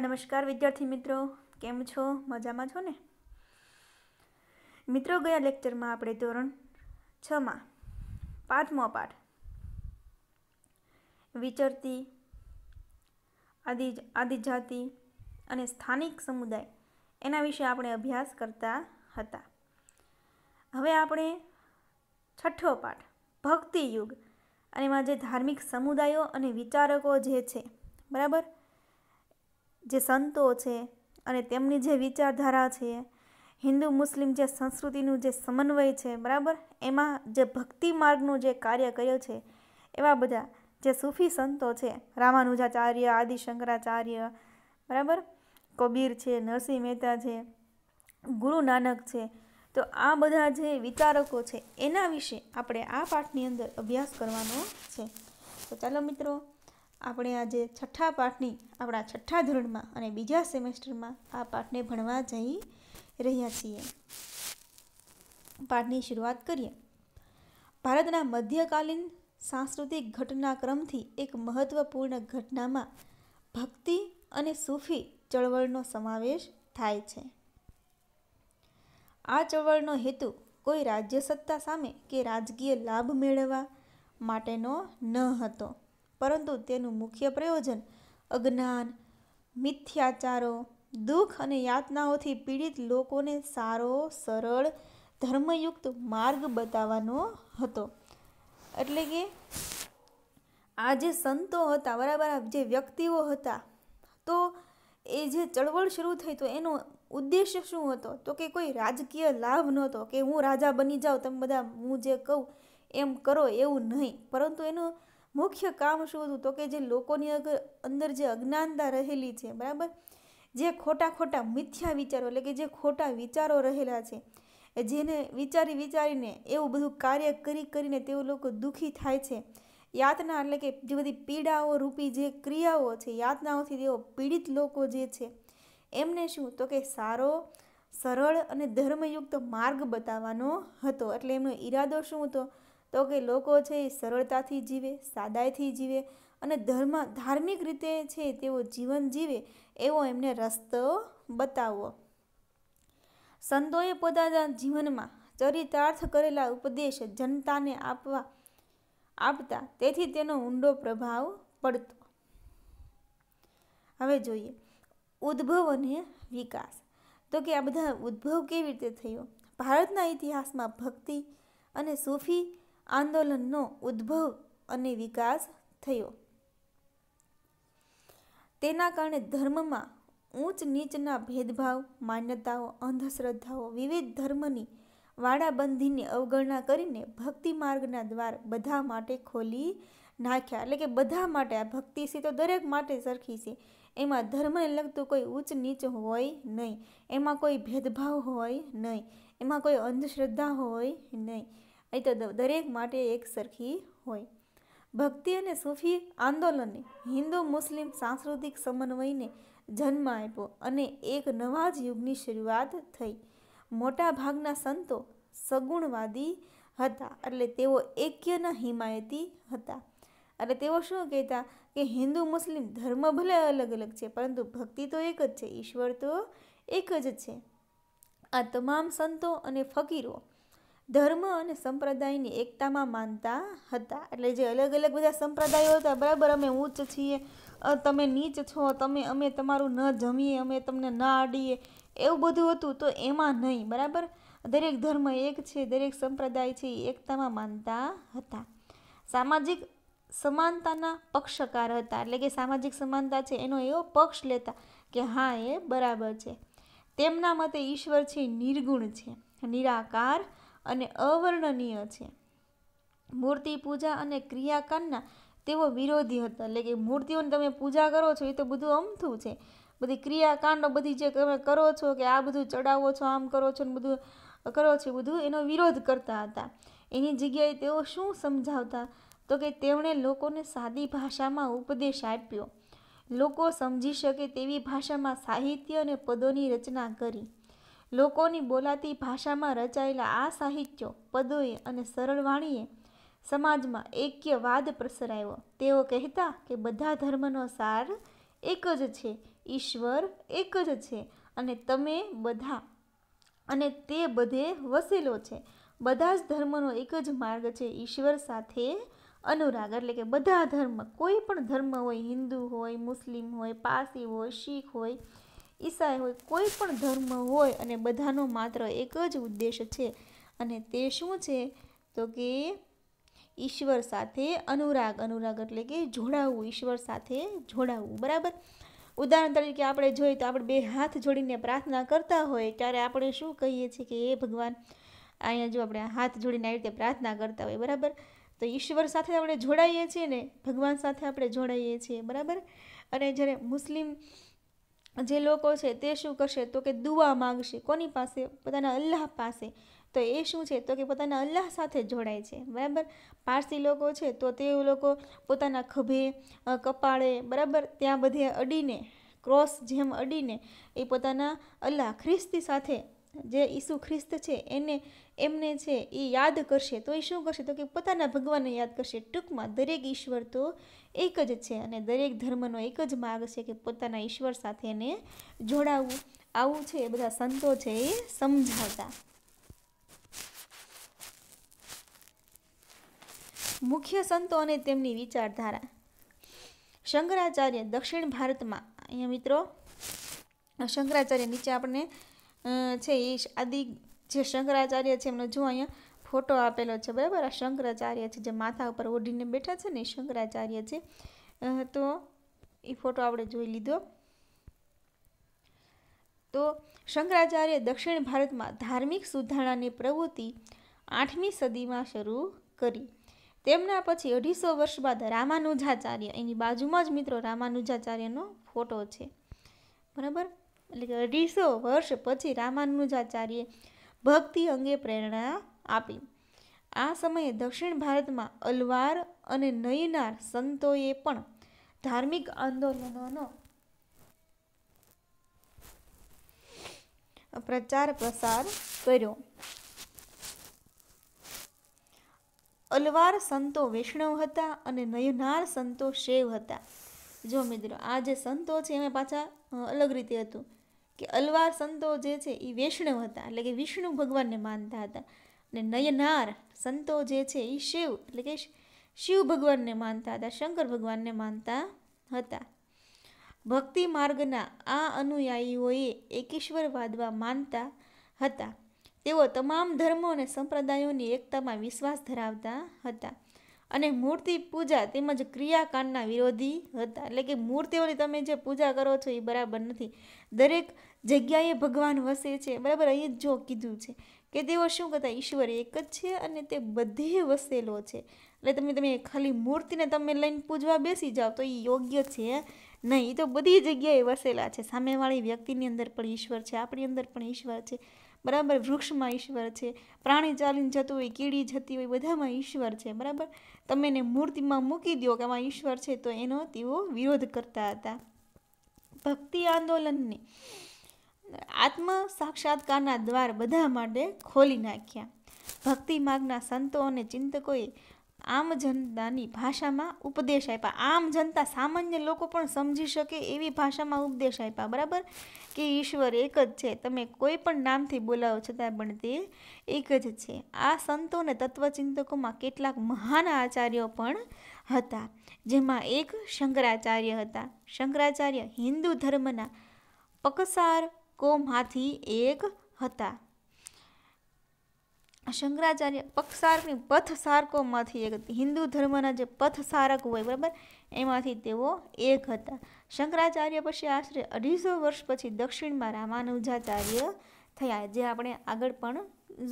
નમસ્કાર વિદ્યાર્થી મિત્રો કેમ છો મજામાં છો ને મિત્રો ગયા લેક્ચરમાં આપણે ધોરણ છમાં પાંચમો પાઠ વિચરતી આદિ આદિજાતિ અને સ્થાનિક સમુદાય એના વિશે આપણે અભ્યાસ કરતા હતા હવે આપણે છઠ્ઠો પાઠ ભક્તિ યુગ અને એમાં જે ધાર્મિક સમુદાયો અને વિચારકો જે છે બરાબર જે સંતો છે અને તેમની જે વિચારધારા છે હિન્દુ મુસ્લિમ જે સંસ્કૃતિનું જે સમન્વય છે બરાબર એમાં જે ભક્તિ માર્ગનું જે કાર્ય કર્યું છે એવા બધા જે સૂફી સંતો છે રામાનુજાચાર્ય આદિશંકરાચાર્ય બરાબર કબીર છે નરસિંહ મહેતા છે ગુરુ નાનક છે તો આ બધા જે વિચારકો છે એના વિશે આપણે આ પાઠની અંદર અભ્યાસ કરવાનો છે તો ચાલો મિત્રો આપણે આજે છઠ્ઠા પાઠની આપણા છઠ્ઠા ધોરણમાં અને બીજા સેમેસ્ટરમાં આ પાઠને ભણવા જઈ રહ્યા છીએ પાઠની શરૂઆત કરીએ ભારતના મધ્યકાલીન સાંસ્કૃતિક ઘટનાક્રમથી એક મહત્વપૂર્ણ ઘટનામાં ભક્તિ અને સૂફી ચળવળનો સમાવેશ થાય છે આ ચળવળનો હેતુ કોઈ રાજ્ય સત્તા સામે કે રાજકીય લાભ મેળવવા માટેનો ન હતો પરંતુ તેનું મુખ્ય પ્રયોજન અજ્ઞાન મિથ્યાચારો દુઃખ અને યાતનાઓથી પીડિત લોકોને સારો સરળ ધર્મયુક્ત માર્ગ બતાવવાનો હતો એટલે કે આ જે સંતો હતા બરાબર જે વ્યક્તિઓ હતા તો એ જે ચળવળ શરૂ થઈ તો એનો ઉદ્દેશ્ય શું હતો તો કે કોઈ રાજકીય લાભ નહોતો કે હું રાજા બની જાઉં તમે બધા હું જે કહું એમ કરો એવું નહીં પરંતુ એનું મુખ્ય કામ શું હતું તો કે જે લોકોની અંદર જે અજ્ઞાનતા રહેલી છે બરાબર જે ખોટા ખોટા મિથ્યા વિચારો એટલે કે જે ખોટા વિચારો રહેલા છે જેને વિચારી વિચારીને એવું બધું કાર્ય કરી કરીને તેઓ લોકો દુઃખી થાય છે યાતના એટલે કે જે બધી પીડાઓ રૂપી જે ક્રિયાઓ છે યાતનાઓથી તેઓ પીડિત લોકો જે છે એમને શું તો કે સારો સરળ અને ધર્મયુક્ત માર્ગ બતાવવાનો હતો એટલે એમનો ઈરાદો શું હતો તો કે લોકો છે એ સરળતાથી જીવે સાદાઈથી જીવે અને ધર્મ ધાર્મિક રીતે છે તેઓ જીવન જીવે એવો એમને રસ્તો બતાવવો સંતોએ પોતાના જીવનમાં ચરિતાર્થ કરેલા ઉપદેશ જનતાને આપવા આપતા તેથી તેનો ઊંડો પ્રભાવ પડતો હવે જોઈએ ઉદ્ભવ અને વિકાસ તો કે આ બધા ઉદ્ભવ કેવી રીતે થયો ભારતના ઇતિહાસમાં ભક્તિ અને સૂફી આંદોલનનો ઉદ્ભવ અને વિકાસ થયો તેના કારણે ધર્મમાં ઊંચ નીચના ભેદભાવ માન્યતાઓ અંધશ્રદ્ધાઓ વિવિધ ધર્મની વાડાબંધીની અવગણના કરીને ભક્તિ માર્ગના દ્વાર બધા માટે ખોલી નાખ્યા એટલે કે બધા માટે આ ભક્તિ છે તો દરેક માટે સરખી છે એમાં ધર્મને લગતું કોઈ ઊંચ નીચ હોય નહીં એમાં કોઈ ભેદભાવ હોય નહીં એમાં કોઈ અંધશ્રદ્ધા હોય નહીં અહીં તો દરેક માટે એક સરખી હોય ભક્તિ અને સૂફી આંદોલને હિન્દુ મુસ્લિમ સાંસ્કૃતિક સમન્વયને જન્મ આપ્યો અને એક નવા જ યુગની શરૂઆત થઈ મોટાભાગના સંતો સગુણવાદી હતા એટલે તેઓ એક્યના હિમાયતી હતા અને તેઓ શું કહેતા કે હિન્દુ મુસ્લિમ ધર્મ ભલે અલગ અલગ છે પરંતુ ભક્તિ તો એક જ છે ઈશ્વર તો એક જ છે આ તમામ સંતો અને ફકીરો ધર્મ અને સંપ્રદાયની એકતામાં માનતા હતા એટલે જે અલગ અલગ બધા સંપ્રદાયો હતા બરાબર અમે ઉચ્ચ છીએ તમે નીચ છો તમે અમે તમારું ન જમીએ અમે તમને ન આડીએ એવું બધું હતું તો એમાં નહીં બરાબર દરેક ધર્મ એક છે દરેક સંપ્રદાય છે એ એકતામાં માનતા હતા સામાજિક સમાનતાના પક્ષકાર હતા એટલે કે સામાજિક સમાનતા છે એનો એવો પક્ષ લેતા કે હા એ બરાબર છે તેમના મતે ઈશ્વર છે નિર્ગુણ છે નિરાકાર અને અવર્ણનીય છે મૂર્તિ પૂજા અને ક્રિયાકાંડના તેઓ વિરોધી હતા એટલે કે મૂર્તિઓને તમે પૂજા કરો છો એ તો બધું અમથું છે બધી ક્રિયાકાંડો બધી જે તમે કરો છો કે આ બધું ચડાવો છો આમ કરો છો ને બધું કરો છો બધું એનો વિરોધ કરતા હતા એની જગ્યાએ તેઓ શું સમજાવતા તો કે તેમણે લોકોને સાદી ભાષામાં ઉપદેશ આપ્યો લોકો સમજી શકે તેવી ભાષામાં સાહિત્ય અને પદોની રચના કરી લોકોની બોલાતી ભાષામાં રચાયેલા આ સાહિત્યો પદોએ અને સરળ વાણીએ સમાજમાં એક્યવાદ પ્રસરાયો તેઓ કહેતા કે બધા ધર્મનો સાર એક જ છે ઈશ્વર એક જ છે અને તમે બધા અને તે બધે વસેલો છે બધા જ ધર્મનો એક જ માર્ગ છે ઈશ્વર સાથે અનુરાગ એટલે કે બધા ધર્મ કોઈ પણ ધર્મ હોય હિન્દુ હોય મુસ્લિમ હોય પારસી હોય શીખ હોય ઈસાઈ હોય કોઈ પણ ધર્મ હોય અને બધાનો માત્ર એક જ ઉદ્દેશ છે અને તે શું છે તો કે ઈશ્વર સાથે અનુરાગ અનુરાગ એટલે કે જોડાવવું ઈશ્વર સાથે જોડાવવું બરાબર ઉદાહરણ તરીકે આપણે જોઈએ તો આપણે બે હાથ જોડીને પ્રાર્થના કરતા હોય ત્યારે આપણે શું કહીએ છીએ કે એ ભગવાન અહીંયા જો આપણે હાથ જોડીને આવી રીતે પ્રાર્થના કરતા હોય બરાબર તો ઈશ્વર સાથે આપણે જોડાઈએ છીએ ને ભગવાન સાથે આપણે જોડાઈએ છીએ બરાબર અને જ્યારે મુસ્લિમ જે લોકો છે તે શું કરશે તો કે દુઆ માગશે કોની પાસે પોતાના અલ્લાહ પાસે તો એ શું છે તો કે પોતાના અલ્લાહ સાથે જોડાય છે બરાબર પારસી લોકો છે તો તે લોકો પોતાના ખભે કપાળે બરાબર ત્યાં બધે અડીને ક્રોસ જેમ અડીને એ પોતાના અલ્લાહ ખ્રિસ્તી સાથે જે ઈસુ ખ્રિસ્ત છે એને એમને છે એ યાદ કરશે તો એ શું કરશે તો કે પોતાના ભગવાનને યાદ કરશે ટૂંકમાં દરેક ઈશ્વર તો એક જ છે અને દરેક ધર્મનો એક જ માર્ગ છે કે પોતાના ઈશ્વર સાથે એને જોડાવવું આવું છે એ બધા સંતો છે એ સમજાવતા મુખ્ય સંતો અને તેમની વિચારધારા શંકરાચાર્ય દક્ષિણ ભારતમાં અહીંયા મિત્રો શંકરાચાર્ય નીચે આપણને છે એ આદિ જે શંકરાચાર્ય છે એમનો જો અહીંયા ફોટો આપેલો છે બરાબર આ શંકરાચાર્ય છે જે માથા ઉપર ઓઢીને બેઠા છે ને એ શંકરાચાર્ય છે તો એ ફોટો આપણે જોઈ લીધો તો શંકરાચાર્ય દક્ષિણ ભારતમાં ધાર્મિક સુધારણાની પ્રવૃત્તિ આઠમી સદીમાં શરૂ કરી તેમના પછી અઢીસો વર્ષ બાદ રામાનુજાચાર્ય એની બાજુમાં જ મિત્રો રામાનુજાચાર્યનો ફોટો છે બરાબર એટલે કે અઢીસો વર્ષ પછી રામાનુજાચાર્યે ભક્તિ અંગે પ્રેરણા આપી આ સમયે દક્ષિણ ભારતમાં અલવાર અને નયનાર સંતોએ પણ ધાર્મિક આંદોલનોનો પ્રચાર પ્રસાર કર્યો અલવાર સંતો વૈષ્ણવ હતા અને નયનાર સંતો શૈવ હતા જો મિત્રો આ જે સંતો છે એમાં પાછા અલગ રીતે હતું કે અલવાર સંતો જે છે એ વૈષ્ણવ હતા એટલે કે વિષ્ણુ ભગવાનને માનતા હતા અને નયનાર સંતો જે છે એ શિવ એટલે કે શિવ ભગવાનને માનતા હતા શંકર ભગવાનને માનતા હતા ભક્તિ માર્ગના આ અનુયાયીઓએ એકેશ્વરવાદમાં માનતા હતા તેઓ તમામ ધર્મો અને સંપ્રદાયોની એકતામાં વિશ્વાસ ધરાવતા હતા અને મૂર્તિ પૂજા તેમજ ક્રિયાકાંડના વિરોધી હતા એટલે કે મૂર્તિઓની તમે જે પૂજા કરો છો એ બરાબર નથી દરેક જગ્યાએ ભગવાન વસે છે બરાબર અહીં જો કીધું છે કે તેઓ શું કરતા ઈશ્વર એક જ છે અને તે બધે વસેલો છે એટલે તમે તમે ખાલી મૂર્તિને તમે લઈને પૂજવા બેસી જાઓ તો એ યોગ્ય છે નહીં તો બધી જગ્યાએ વસેલા છે સામેવાળી વ્યક્તિની અંદર પણ ઈશ્વર છે આપણી અંદર પણ ઈશ્વર છે બરાબર વૃક્ષમાં ઈશ્વર છે પ્રાણી ચાલીને જતું હોય કીડી જતી હોય બધામાં ઈશ્વર છે બરાબર તમે એને મૂર્તિમાં મૂકી દો કે આમાં ઈશ્વર છે તો એનો તેઓ વિરોધ કરતા હતા ભક્તિ આંદોલનને આત્મ સાક્ષાત્કારના દ્વાર બધા માટે ખોલી નાખ્યા ભક્તિ માર્ગના સંતો અને ચિંતકોએ આમ જનતાની ભાષામાં ઉપદેશ આપ્યા આમ જનતા સામાન્ય લોકો પણ સમજી શકે એવી ભાષામાં ઉપદેશ આપ્યા બરાબર કે ઈશ્વર એક જ છે તમે કોઈ પણ નામથી બોલાવો છતાં પણ તે એક જ છે આ સંતો અને તત્વચિંતકોમાં કેટલાક મહાન આચાર્યો પણ હતા જેમાં એક શંકરાચાર્ય હતા શંકરાચાર્ય હિન્દુ ધર્મના પકસાર કોમાંથી એક હતા શંકરાચાર્ય પક્ષારની પથસારકોમાંથી એક હતી હિન્દુ ધર્મના જે પથસારક હોય બરાબર એમાંથી તેઓ એક હતા શંકરાચાર્ય પછી આશરે અઢીસો વર્ષ પછી દક્ષિણમાં રામાનુજાચાર્ય થયા જે આપણે આગળ પણ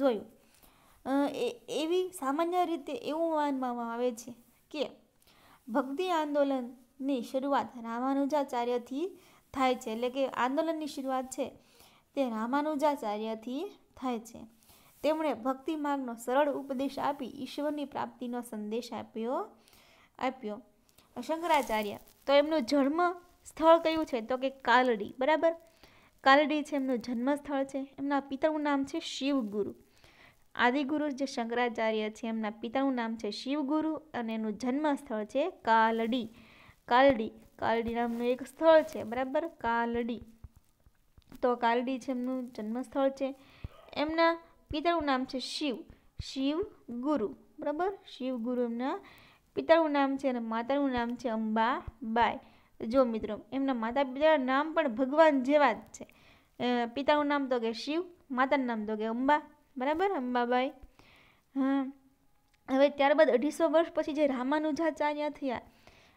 જોયું એવી સામાન્ય રીતે એવું માનવામાં આવે છે કે ભક્તિ આંદોલનની શરૂઆત રામાનુજાચાર્યથી થાય છે એટલે કે આંદોલનની શરૂઆત છે તે રામાનુજાચાર્યથી થાય છે તેમણે ભક્તિ માર્ગનો સરળ ઉપદેશ આપી ઈશ્વરની પ્રાપ્તિનો સંદેશ આપ્યો આપ્યો શંકરાચાર્ય તો એમનું જન્મ સ્થળ કયું છે તો કે કાલડી બરાબર કાલડી છે એમનું જન્મ સ્થળ છે એમના પિતાનું નામ છે શિવગુરુ આદિગુરુ જે શંકરાચાર્ય છે એમના પિતાનું નામ છે શિવગુરુ અને એનું જન્મ સ્થળ છે કાલડી કાલડી કાલડી નામનું એક સ્થળ છે બરાબર કાલડી તો કાલડી છે એમનું જન્મસ્થળ છે એમના પિતાનું નામ છે શિવ શિવ ગુરુ બરાબર શિવ ગુરુ એમના પિતાનું નામ છે અને માતાનું નામ છે અંબાબાઈ જો મિત્રો એમના માતા પિતાના નામ પણ ભગવાન જેવા જ છે પિતાનું નામ તો કે શિવ માતાનું નામ તો કે અંબા બરાબર અંબાબાઈ હા હવે ત્યારબાદ અઢીસો વર્ષ પછી જે રામાનુજાચાર્ય થયા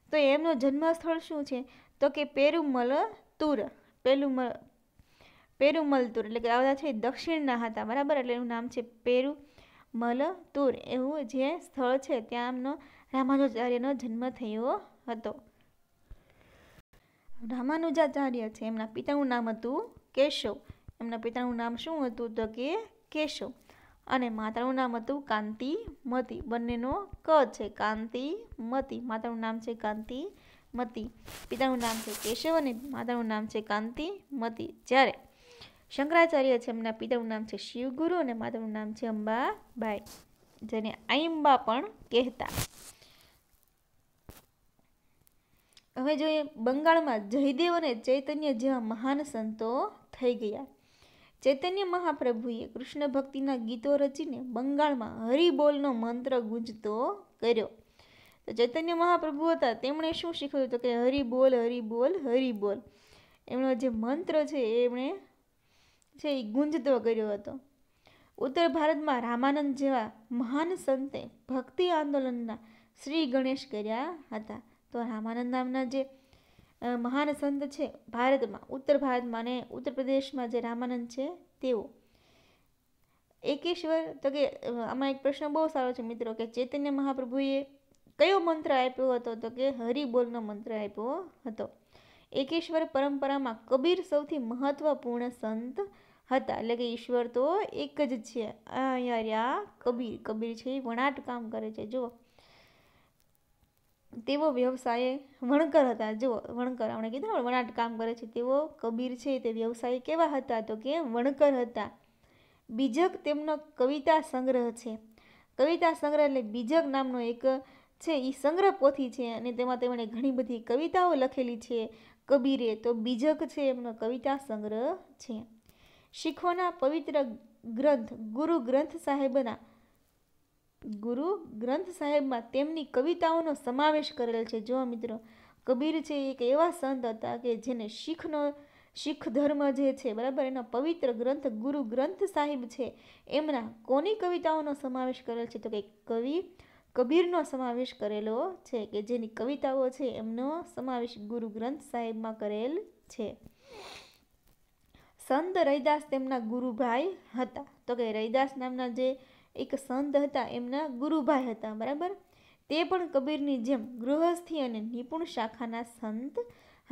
તો એમનું જન્મસ્થળ શું છે તો કે પેરુમલ તુર પેલું પેરુમલતુર એટલે કે આ બધા છે દક્ષિણના હતા બરાબર એટલે એનું નામ છે પેરુમલતુર એવું જે સ્થળ છે ત્યાં એમનો રામાનુજાચાર્યનો જન્મ થયો હતો રામાનુજાચાર્ય છે એમના પિતાનું નામ હતું કેશવ એમના પિતાનું નામ શું હતું તો કે કેશવ અને માતાનું નામ હતું કાંતિમતી બંનેનો ક છે કાંતિમતી માતાનું નામ છે કાંતિમતી પિતાનું નામ છે કેશવ અને માતાનું નામ છે કાંતિમતી જ્યારે શંકરાચાર્ય છે એમના પિતાનું નામ છે શિવગુરુ અને માતાનું નામ છે અંબાબાઈ જેને આઈંબા પણ કહેતા હવે જોઈએ બંગાળમાં જયદેવ અને ચૈતન્ય જેવા મહાન સંતો થઈ ગયા ચૈતન્ય મહાપ્રભુએ કૃષ્ણ ભક્તિના ગીતો રચીને બંગાળમાં હરિબોલનો મંત્ર ગુંજતો કર્યો તો ચૈતન્ય મહાપ્રભુ હતા તેમણે શું શીખવ્યું તો કે હરિબોલ હરિબોલ હરિબોલ એમનો જે મંત્ર છે એ એમણે છે એ ગુંજતો કર્યો હતો ઉત્તર ભારતમાં રામાનંદ જેવા મહાન સંતે ભક્તિ આંદોલનના શ્રી ગણેશ કર્યા હતા તો રામાનંદ નામના જે મહાન સંત છે ભારતમાં ઉત્તર ભારતમાં અને ઉત્તર પ્રદેશમાં જે રામાનંદ છે તેઓ એકેશ્વર તો કે આમાં એક પ્રશ્ન બહુ સારો છે મિત્રો કે ચૈતન્ય મહાપ્રભુએ કયો મંત્ર આપ્યો હતો તો કે હરિબોલનો મંત્ર આપ્યો હતો એકેશ્વર પરંપરામાં કબીર સૌથી મહત્ત્વપૂર્ણ સંત હતા એટલે કે ઈશ્વર તો એક જ છે અહીંયા કબીર કબીર છે એ વણાટ કામ કરે છે જુઓ તેઓ વ્યવસાયે વણકર હતા જુઓ વણકર આપણે કીધું ને વણાટ કામ કરે છે તેઓ કબીર છે તે વ્યવસાય કેવા હતા તો કે વણકર હતા બીજક તેમનો કવિતા સંગ્રહ છે કવિતા સંગ્રહ એટલે બીજક નામનો એક છે એ સંગ્રહ પોથી છે અને તેમાં તેમણે ઘણી બધી કવિતાઓ લખેલી છે કબીરે તો બીજક છે એમનો કવિતા સંગ્રહ છે શીખોના પવિત્ર ગ્રંથ ગુરુ ગ્રંથ સાહેબના ગુરુ ગ્રંથ સાહેબમાં તેમની કવિતાઓનો સમાવેશ કરેલ છે જો મિત્રો કબીર છે એક એવા સંત હતા કે જેને શીખનો શીખ ધર્મ જે છે બરાબર એનો પવિત્ર ગ્રંથ ગુરુ ગ્રંથ સાહિબ છે એમના કોની કવિતાઓનો સમાવેશ કરેલ છે તો કે કવિ કબીરનો સમાવેશ કરેલો છે કે જેની કવિતાઓ છે એમનો સમાવેશ ગુરુ ગ્રંથ સાહેબમાં કરેલ છે સંત રૈદાસ તેમના ગુરુભાઈ હતા તો કે રૈદાસ નામના જે એક સંત હતા એમના ગુરુભાઈ હતા બરાબર તે પણ કબીરની જેમ ગૃહસ્થી અને નિપુણ શાખાના સંત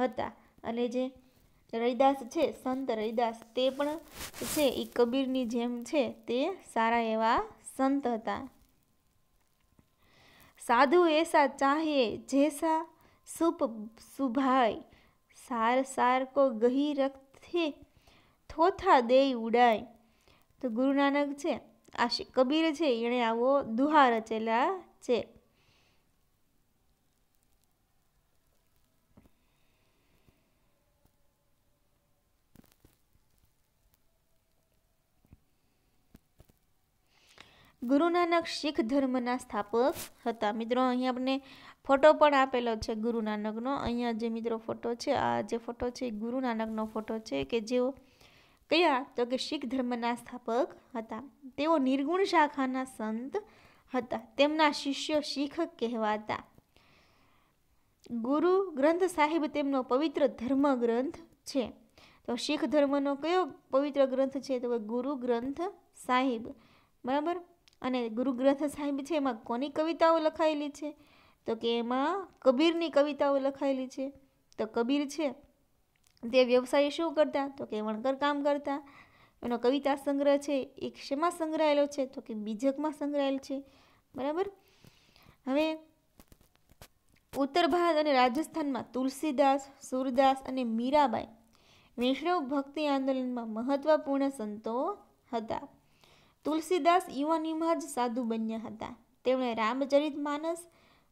હતા અને જે રૈદાસ છે સંત રૈદાસ તે પણ છે એ કબીરની જેમ છે તે સારા એવા સંત હતા સાધુ એસા ચાહે જેસા સુપ સુભાય સાર સાર કો ગહી રખે થોથા દે ઉડાય તો ગુરુ નાનક છે આ કબીર છે એણે આવો દુહા રચેલા છે ગુરુ નાનક શીખ ધર્મના સ્થાપક હતા મિત્રો અહીંયા આપણે ફોટો પણ આપેલો છે ગુરુ નાનકનો અહીંયા જે મિત્રો ફોટો છે આ જે ફોટો છે એ ગુરુ નાનકનો ફોટો છે કે જેઓ કયા તો કે શીખ ધર્મના સ્થાપક હતા તેઓ નિર્ગુણ શાખાના સંત હતા તેમના શિષ્યો શીખ કહેવાતા ગુરુ ગ્રંથ સાહિબ તેમનો પવિત્ર ધર્મ ગ્રંથ છે તો શીખ ધર્મનો કયો પવિત્ર ગ્રંથ છે તો ગુરુ ગ્રંથ સાહિબ બરાબર અને ગુરુગ્રંથ સાહેબ છે એમાં કોની કવિતાઓ લખાયેલી છે તો કે એમાં કબીરની કવિતાઓ લખાયેલી છે તો કબીર છે તે વ્યવસાય શું કરતા તો કે વણકર કામ કરતા એનો કવિતા સંગ્રહ છે એ શેમાં સંગ્રહાયેલો છે તો કે બીજકમાં સંગ્રહાયેલ છે બરાબર હવે ઉત્તર ભારત અને રાજસ્થાનમાં તુલસીદાસ સૂરદાસ અને મીરાબાઈ વૈષ્ણવ ભક્તિ આંદોલનમાં મહત્વપૂર્ણ સંતો હતા તુલસીદાસ યુવાનીમાં જ સાધુ બન્યા હતા તેમણે રામચરિત માનસ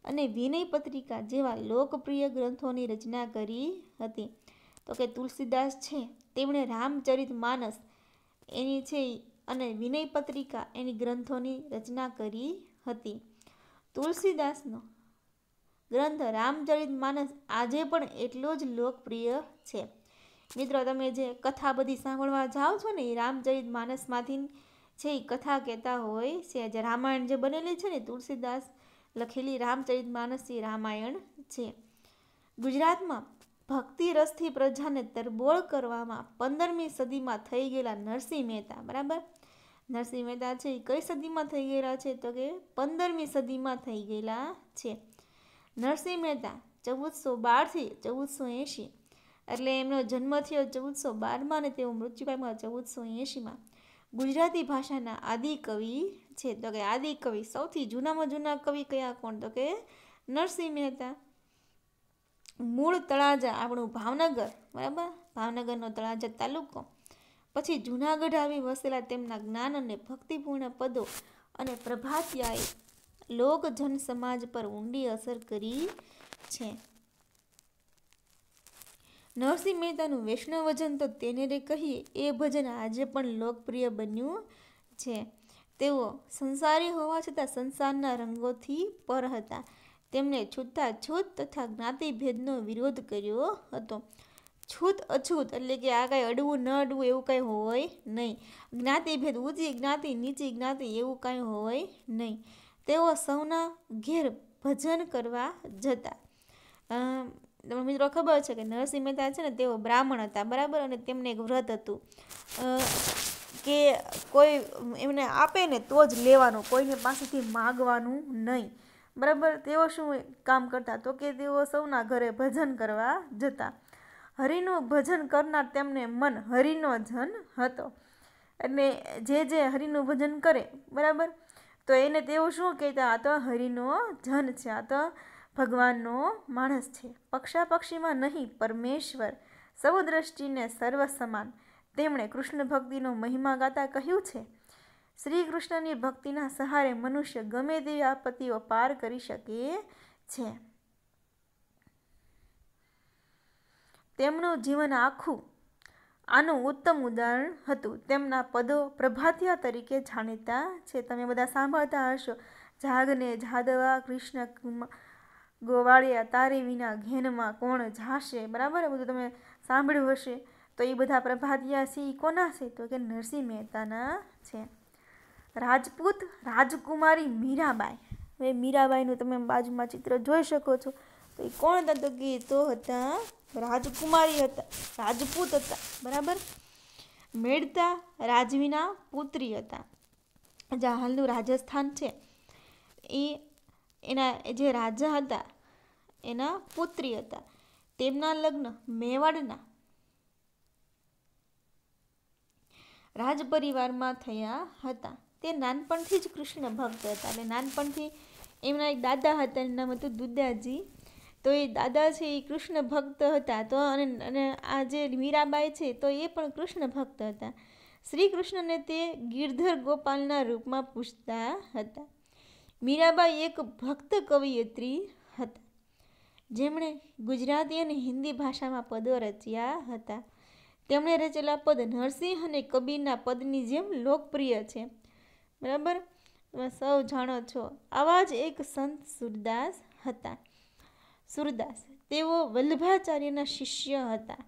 અને વિનય પત્રિકા જેવા લોકપ્રિય ગ્રંથોની રચના કરી હતી તો કે તુલસીદાસ છે તેમણે રામચરિત માનસ એની છે અને વિનય પત્રિકા એની ગ્રંથોની રચના કરી હતી તુલસીદાસનો ગ્રંથ રામચરિત માનસ આજે પણ એટલો જ લોકપ્રિય છે મિત્રો તમે જે કથા બધી સાંભળવા જાઓ છો ને એ રામચરિત માનસમાંથી છે એ કથા કહેતા હોય છે જે રામાયણ જે બનેલી છે ને તુલસીદાસ લખેલી રામચરિત માનસી રામાયણ છે ગુજરાતમાં ભક્તિ રસથી પ્રજાને તરબોળ કરવામાં પંદરમી સદીમાં થઈ ગયેલા નરસિંહ મહેતા બરાબર નરસિંહ મહેતા છે એ કઈ સદીમાં થઈ ગયેલા છે તો કે પંદરમી સદીમાં થઈ ગયેલા છે નરસિંહ મહેતા ચૌદસો બારથી ચૌદસો એંશી એટલે એમનો જન્મ થયો ચૌદસો બારમાં અને તેઓ મૃત્યુ પામ્યા ચૌદસો એંશીમાં ગુજરાતી ભાષાના આદિકવિ છે તો કે આદિકવિ સૌથી જૂનામાં જૂના કવિ કયા કોણ તો કે નરસિંહ મહેતા મૂળ તળાજા આપણું ભાવનગર બરાબર ભાવનગરનો તળાજા તાલુકો પછી જૂનાગઢ આવી વસેલા તેમના જ્ઞાન અને ભક્તિપૂર્ણ પદો અને પ્રભાતિયાએ લોક જન સમાજ પર ઊંડી અસર કરી છે નરસિંહ મહેતાનું વૈષ્ણવ ભજન તો તેને રે કહીએ એ ભજન આજે પણ લોકપ્રિય બન્યું છે તેઓ સંસારી હોવા છતાં સંસારના રંગોથી પર હતા તેમણે છૂતાછૂત તથા જ્ઞાતિભેદનો વિરોધ કર્યો હતો છૂત અછૂત એટલે કે આ કાંઈ અડવું ન અડવું એવું કાંઈ હોય નહીં જ્ઞાતિભેદ ઊંચી જ્ઞાતિ નીચી જ્ઞાતિ એવું કાંઈ હોય નહીં તેઓ સૌના ઘેર ભજન કરવા જતા તમને મિત્રો ખબર છે કે નરસિંહ મહેતા છે ને તેઓ બ્રાહ્મણ હતા બરાબર અને તેમને એક વ્રત હતું કે કોઈ એમને આપે ને તો જ લેવાનું કોઈને પાસેથી માગવાનું નહીં બરાબર તેઓ શું કામ કરતા તો કે તેઓ સૌના ઘરે ભજન કરવા જતા હરિનું ભજન કરનાર તેમને મન હરિનો જન હતો અને જે જે હરિનું ભજન કરે બરાબર તો એને તેઓ શું કહેતા આ તો હરિનો જન છે આ તો ભગવાનનો માણસ છે પક્ષીમાં નહીં પરમેશ્વર સૌ સર્વ સમાન તેમણે કૃષ્ણ ભક્તિનો મહિમા ગાતા કહ્યું છે શ્રી કૃષ્ણની ભક્તિના સહારે મનુષ્ય ગમે તેવી આપત્તિઓ પાર કરી શકે છે તેમનું જીવન આખું આનું ઉત્તમ ઉદાહરણ હતું તેમના પદો પ્રભાતિયા તરીકે જાણીતા છે તમે બધા સાંભળતા હશો જાગને જાદવા કૃષ્ણ ગોવાળિયા તારે વિના ઘેનમાં કોણ જાશે બરાબર બધું તમે સાંભળ્યું હશે તો એ બધા પ્રભાતિયા સિંહ કોના છે તો કે નરસિંહ મહેતાના છે રાજપૂત રાજકુમારી મીરાબાઈ હવે મીરાબાઈનું તમે બાજુમાં ચિત્ર જોઈ શકો છો તો એ કોણ હતા તો કે તો હતા રાજકુમારી હતા રાજપૂત હતા બરાબર મેળતા રાજવીના પુત્રી હતા જે હાલનું રાજસ્થાન છે એ એના જે રાજા હતા એના પુત્રી હતા તેમના લગ્ન મેવાડના રાજપરિવારમાં થયા હતા તે નાનપણથી જ કૃષ્ણ ભક્ત હતા અને નાનપણથી એમના એક દાદા હતા એનું નામ હતું દુદાજી તો એ દાદા છે એ કૃષ્ણ ભક્ત હતા તો અને અને આ જે મીરાબાઈ છે તો એ પણ કૃષ્ણ ભક્ત હતા શ્રી કૃષ્ણને તે ગિરધર ગોપાલના રૂપમાં પૂછતા હતા મીરાબાઈ એક ભક્ત કવિયત્રી હતા જેમણે ગુજરાતી અને હિન્દી ભાષામાં પદો રચ્યા હતા તેમણે રચેલા પદ નરસિંહ અને કબીરના પદની જેમ લોકપ્રિય છે બરાબર તમે સૌ જાણો છો આવા જ એક સંત સુરદાસ હતા સુરદાસ તેઓ વલ્લભાચાર્યના શિષ્ય હતા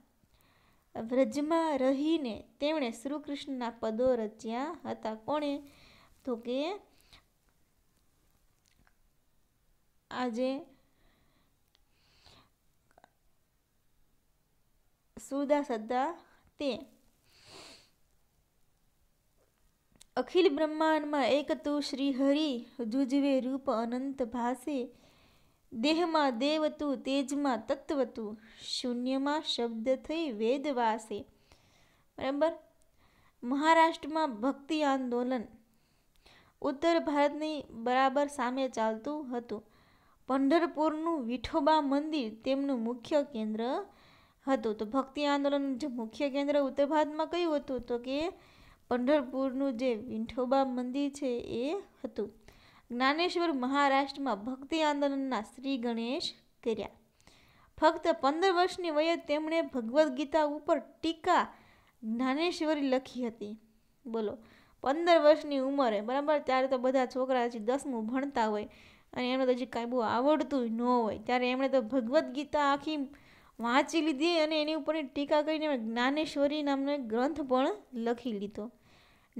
વ્રજમાં રહીને તેમણે શ્રીકૃષ્ણના પદો રચ્યા હતા કોણે તો કે આજે સુદા સદા તે અખિલ બ્રહ્માંડમાં એક તું શ્રી હરિ જુજવે રૂપ અનંત ભાસે દેહમાં દેવ તું તેજમાં તત્વ તું શૂન્યમાં શબ્દ થઈ વેદ વાસે બરાબર મહારાષ્ટ્રમાં ભક્તિ આંદોલન ઉત્તર ભારતની બરાબર સામે ચાલતું હતું પંઢરપુરનું વિઠોબા મંદિર તેમનું મુખ્ય કેન્દ્ર હતું તો ભક્તિ આંદોલનનું જે મુખ્ય કેન્દ્ર ઉત્તર ભારતમાં કયું હતું તો કે પંઢરપુરનું જે વિઠોબા મંદિર છે એ હતું જ્ઞાનેશ્વર મહારાષ્ટ્રમાં ભક્તિ આંદોલનના શ્રી ગણેશ કર્યા ફક્ત પંદર વર્ષની વયે તેમણે ભગવદ્ ગીતા ઉપર ટીકા જ્ઞાનેશ્વરી લખી હતી બોલો પંદર વર્ષની ઉંમરે બરાબર ત્યારે તો બધા છોકરા હજી દસમું ભણતા હોય અને એમને તો હજી કાંઈ બહુ આવડતું ન હોય ત્યારે એમણે તો ભગવદ્ ગીતા આખી વાંચી લીધી અને એની ઉપર ટીકા કરીને જ્ઞાનેશ્વરી નામનો એક ગ્રંથ પણ લખી લીધો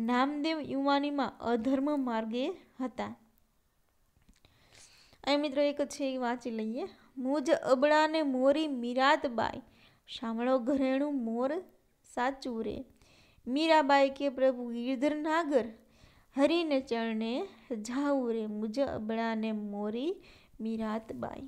નામદેવ યુવાનીમાં અધર્મ માર્ગે હતા અહીં મિત્રો એક છે એ વાંચી લઈએ મુજ અબળાને મોરી મીરાતબાઈ સાંભળો ઘરેણું મોર સાચું રે મીરાબાઈ કે પ્રભુ ગિરધર નાગર હરીને ચરણે જાઉં રે મુજ અબળાને મોરી મીરાત બાઈ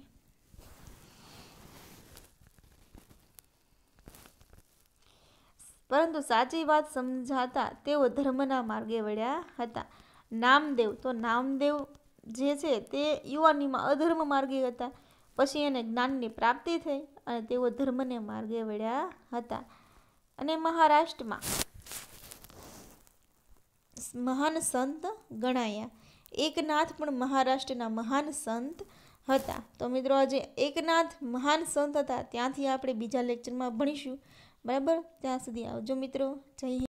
પરંતુ સાચી વાત સમજાતા તેઓ ધર્મના માર્ગે વળ્યા હતા નામદેવ તો નામદેવ જે છે તે યુવાનીમાં અધર્મ માર્ગે હતા પછી એને જ્ઞાનની પ્રાપ્તિ થઈ અને તેઓ ધર્મને માર્ગે વળ્યા હતા અને મહારાષ્ટ્રમાં મહાન સંત ગણાયા એકનાથ પણ મહારાષ્ટ્રના મહાન સંત હતા તો મિત્રો આજે એકનાથ મહાન સંત હતા ત્યાંથી આપણે બીજા લેક્ચરમાં ભણીશું બરાબર ત્યાં સુધી આવજો મિત્રો જય